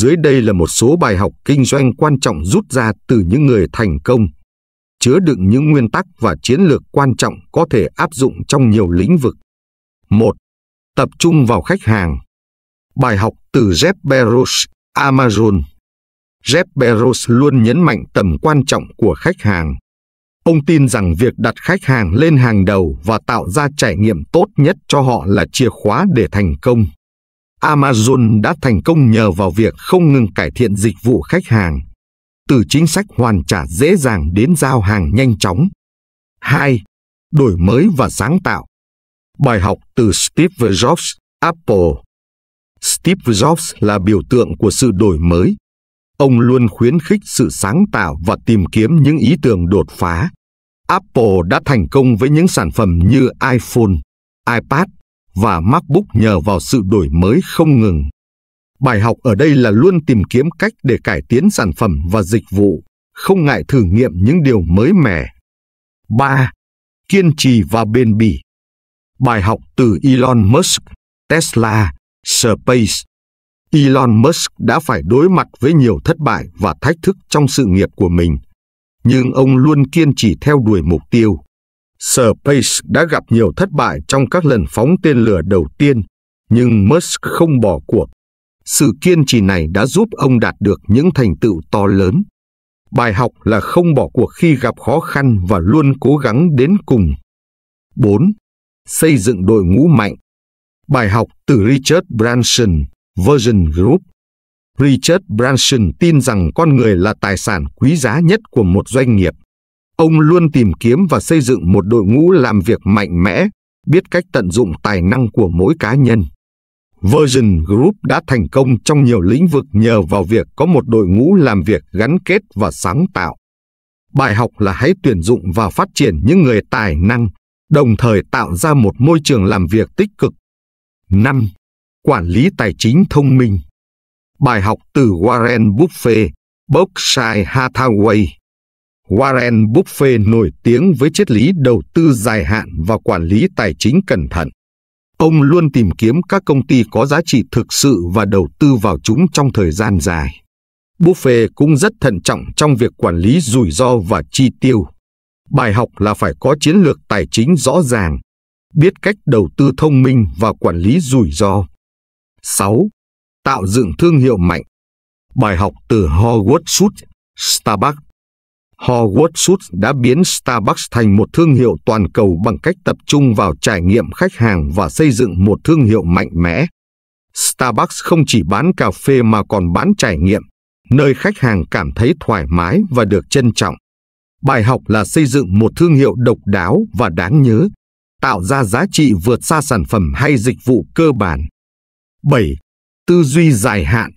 Dưới đây là một số bài học kinh doanh quan trọng rút ra từ những người thành công, chứa đựng những nguyên tắc và chiến lược quan trọng có thể áp dụng trong nhiều lĩnh vực. Một, Tập trung vào khách hàng. Bài học từ Jeff Bezos, Amazon. Jeff Bezos luôn nhấn mạnh tầm quan trọng của khách hàng. Ông tin rằng việc đặt khách hàng lên hàng đầu và tạo ra trải nghiệm tốt nhất cho họ là chìa khóa để thành công. Amazon đã thành công nhờ vào việc không ngừng cải thiện dịch vụ khách hàng, từ chính sách hoàn trả dễ dàng đến giao hàng nhanh chóng. 2. Đổi mới và sáng tạo. Bài học từ Steve Jobs, Apple. Steve Jobs là biểu tượng của sự đổi mới. Ông luôn khuyến khích sự sáng tạo và tìm kiếm những ý tưởng đột phá. Apple đã thành công với những sản phẩm như iPhone, iPad và MacBook nhờ vào sự đổi mới không ngừng. Bài học ở đây là luôn tìm kiếm cách để cải tiến sản phẩm và dịch vụ, không ngại thử nghiệm những điều mới mẻ. 3. Kiên trì và bền bỉ. Bài học từ Elon Musk, Tesla, Space. Elon Musk đã phải đối mặt với nhiều thất bại và thách thức trong sự nghiệp của mình, nhưng ông luôn kiên trì theo đuổi mục tiêu Space đã gặp nhiều thất bại trong các lần phóng tên lửa đầu tiên, nhưng Musk không bỏ cuộc. Sự kiên trì này đã giúp ông đạt được những thành tựu to lớn. Bài học là không bỏ cuộc khi gặp khó khăn và luôn cố gắng đến cùng. 4. Xây dựng đội ngũ mạnh. Bài học từ Richard Branson, Virgin Group. Richard Branson tin rằng con người là tài sản quý giá nhất của một doanh nghiệp. Ông luôn tìm kiếm và xây dựng một đội ngũ làm việc mạnh mẽ, biết cách tận dụng tài năng của mỗi cá nhân. Virgin Group đã thành công trong nhiều lĩnh vực nhờ vào việc có một đội ngũ làm việc gắn kết và sáng tạo. Bài học là hãy tuyển dụng và phát triển những người tài năng, đồng thời tạo ra một môi trường làm việc tích cực. 5. Quản lý tài chính thông minh Bài học từ Warren Buffett, Berkshire Hathaway Warren Buffett nổi tiếng với triết lý đầu tư dài hạn và quản lý tài chính cẩn thận. Ông luôn tìm kiếm các công ty có giá trị thực sự và đầu tư vào chúng trong thời gian dài. Buffett cũng rất thận trọng trong việc quản lý rủi ro và chi tiêu. Bài học là phải có chiến lược tài chính rõ ràng, biết cách đầu tư thông minh và quản lý rủi ro. 6. Tạo dựng thương hiệu mạnh. Bài học từ Howard Schultz, Starbucks Howard Schultz đã biến Starbucks thành một thương hiệu toàn cầu bằng cách tập trung vào trải nghiệm khách hàng và xây dựng một thương hiệu mạnh mẽ. Starbucks không chỉ bán cà phê mà còn bán trải nghiệm, nơi khách hàng cảm thấy thoải mái và được trân trọng. Bài học là xây dựng một thương hiệu độc đáo và đáng nhớ, tạo ra giá trị vượt xa sản phẩm hay dịch vụ cơ bản. 7. Tư duy dài hạn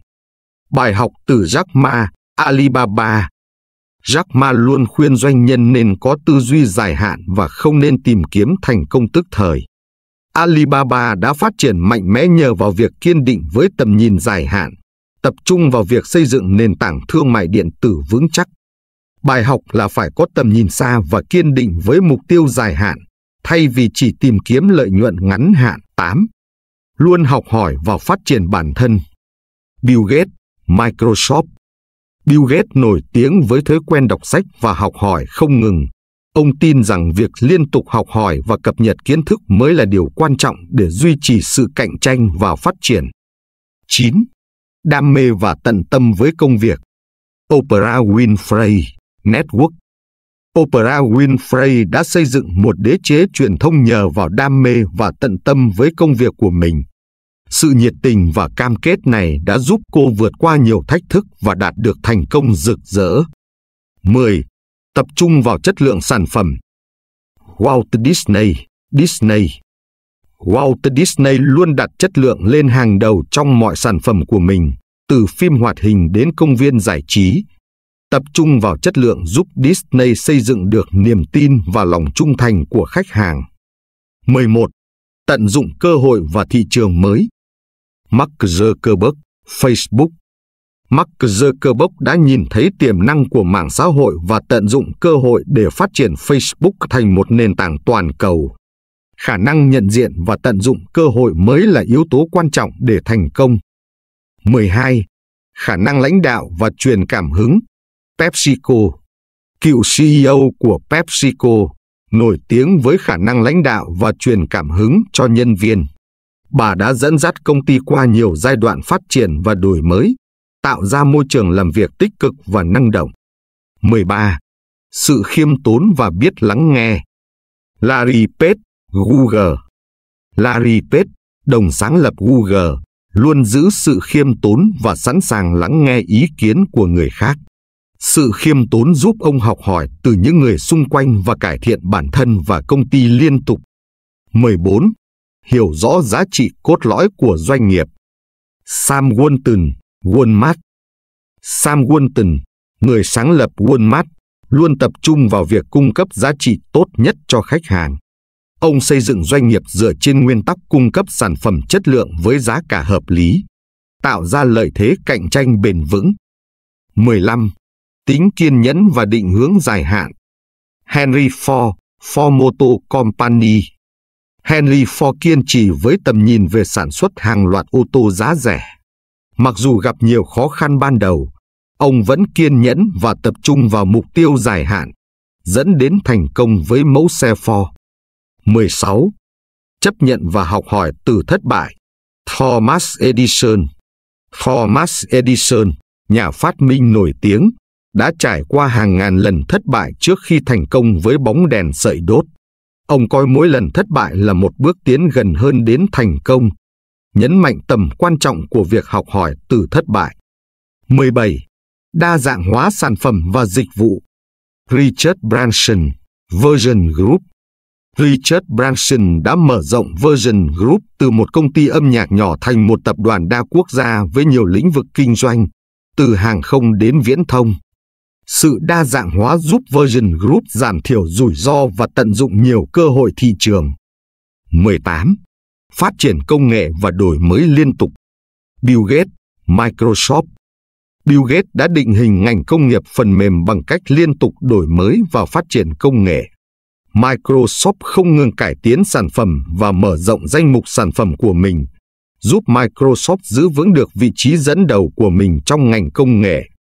Bài học từ Jack Ma, Alibaba Jack Ma luôn khuyên doanh nhân nên có tư duy dài hạn và không nên tìm kiếm thành công tức thời. Alibaba đã phát triển mạnh mẽ nhờ vào việc kiên định với tầm nhìn dài hạn, tập trung vào việc xây dựng nền tảng thương mại điện tử vững chắc. Bài học là phải có tầm nhìn xa và kiên định với mục tiêu dài hạn, thay vì chỉ tìm kiếm lợi nhuận ngắn hạn. 8. Luôn học hỏi và phát triển bản thân. Bill Gates, Microsoft Bill Gates nổi tiếng với thói quen đọc sách và học hỏi không ngừng. Ông tin rằng việc liên tục học hỏi và cập nhật kiến thức mới là điều quan trọng để duy trì sự cạnh tranh và phát triển. 9. Đam mê và tận tâm với công việc. Oprah Winfrey Network Oprah Winfrey đã xây dựng một đế chế truyền thông nhờ vào đam mê và tận tâm với công việc của mình. Sự nhiệt tình và cam kết này đã giúp cô vượt qua nhiều thách thức và đạt được thành công rực rỡ. 10. Tập trung vào chất lượng sản phẩm. Walt Disney, Disney. Walt Disney luôn đặt chất lượng lên hàng đầu trong mọi sản phẩm của mình, từ phim hoạt hình đến công viên giải trí. Tập trung vào chất lượng giúp Disney xây dựng được niềm tin và lòng trung thành của khách hàng. 11. Tận dụng cơ hội và thị trường mới. Mark Zuckerberg, Facebook. Mark Zuckerberg đã nhìn thấy tiềm năng của mạng xã hội và tận dụng cơ hội để phát triển Facebook thành một nền tảng toàn cầu. Khả năng nhận diện và tận dụng cơ hội mới là yếu tố quan trọng để thành công. 12. Khả năng lãnh đạo và truyền cảm hứng. PepsiCo Cựu CEO của PepsiCo, nổi tiếng với khả năng lãnh đạo và truyền cảm hứng cho nhân viên bà đã dẫn dắt công ty qua nhiều giai đoạn phát triển và đổi mới, tạo ra môi trường làm việc tích cực và năng động. 13. Sự khiêm tốn và biết lắng nghe Larry Page, Google Larry Page, đồng sáng lập Google, luôn giữ sự khiêm tốn và sẵn sàng lắng nghe ý kiến của người khác. Sự khiêm tốn giúp ông học hỏi từ những người xung quanh và cải thiện bản thân và công ty liên tục. 14 hiểu rõ giá trị cốt lõi của doanh nghiệp. Sam Walton, Walmart Sam Walton, người sáng lập Walmart, luôn tập trung vào việc cung cấp giá trị tốt nhất cho khách hàng. Ông xây dựng doanh nghiệp dựa trên nguyên tắc cung cấp sản phẩm chất lượng với giá cả hợp lý, tạo ra lợi thế cạnh tranh bền vững. 15. Tính kiên nhẫn và định hướng dài hạn. Henry Ford, Ford Motor Company Henry Ford kiên trì với tầm nhìn về sản xuất hàng loạt ô tô giá rẻ. Mặc dù gặp nhiều khó khăn ban đầu, ông vẫn kiên nhẫn và tập trung vào mục tiêu dài hạn, dẫn đến thành công với mẫu xe Ford. 16. Chấp nhận và học hỏi từ thất bại. Thomas Edison Thomas Edison, nhà phát minh nổi tiếng, đã trải qua hàng ngàn lần thất bại trước khi thành công với bóng đèn sợi đốt. Ông coi mỗi lần thất bại là một bước tiến gần hơn đến thành công, nhấn mạnh tầm quan trọng của việc học hỏi từ thất bại. 17. Đa dạng hóa sản phẩm và dịch vụ Richard Branson, Virgin Group Richard Branson đã mở rộng Virgin Group từ một công ty âm nhạc nhỏ thành một tập đoàn đa quốc gia với nhiều lĩnh vực kinh doanh, từ hàng không đến viễn thông. Sự đa dạng hóa giúp Virgin Group giảm thiểu rủi ro và tận dụng nhiều cơ hội thị trường. 18. Phát triển công nghệ và đổi mới liên tục. Bill Gates, Microsoft. Bill Gates đã định hình ngành công nghiệp phần mềm bằng cách liên tục đổi mới và phát triển công nghệ. Microsoft không ngừng cải tiến sản phẩm và mở rộng danh mục sản phẩm của mình, giúp Microsoft giữ vững được vị trí dẫn đầu của mình trong ngành công nghệ.